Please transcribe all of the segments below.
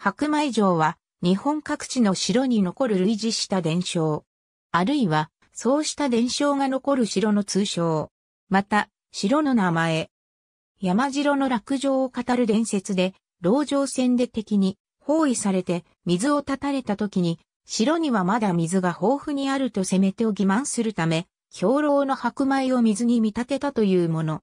白米城は日本各地の城に残る類似した伝承。あるいは、そうした伝承が残る城の通称。また、城の名前。山城の落城を語る伝説で、牢城戦で敵に包囲されて水を断たれた時に、城にはまだ水が豊富にあると攻め手を欺瞞するため、兵糧の白米を水に見立てたというもの。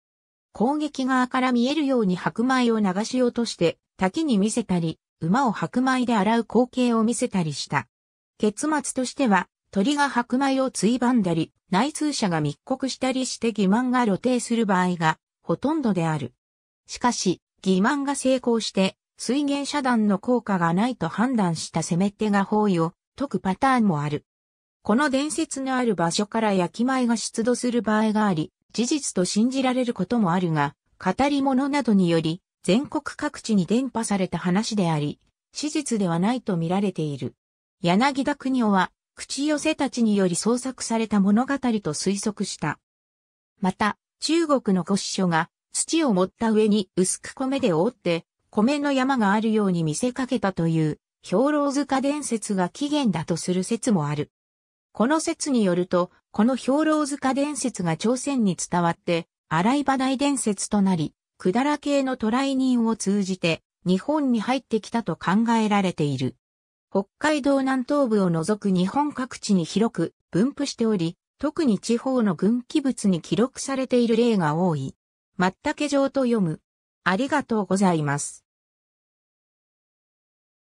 攻撃側から見えるように白米を流し落として滝に見せたり、馬を白米で洗う光景を見せたりした。結末としては、鳥が白米をついばんだり、内通者が密告したりして欺瞞が露呈する場合がほとんどである。しかし、欺瞞が成功して、水源遮断の効果がないと判断した攻め手が包囲を解くパターンもある。この伝説のある場所から焼き米が出土する場合があり、事実と信じられることもあるが、語り物などにより、全国各地に伝播された話であり、史実ではないと見られている。柳田国夫は、口寄せたちにより創作された物語と推測した。また、中国の古書が、土を盛った上に薄く米で覆って、米の山があるように見せかけたという、兵糧塚伝説が起源だとする説もある。この説によると、この兵糧塚伝説が朝鮮に伝わって、荒い場大伝説となり、百済系の渡来人を通じて日本に入ってきたと考えられている。北海道南東部を除く日本各地に広く分布しており、特に地方の軍記物に記録されている例が多い。まったけ状と読む。ありがとうございます。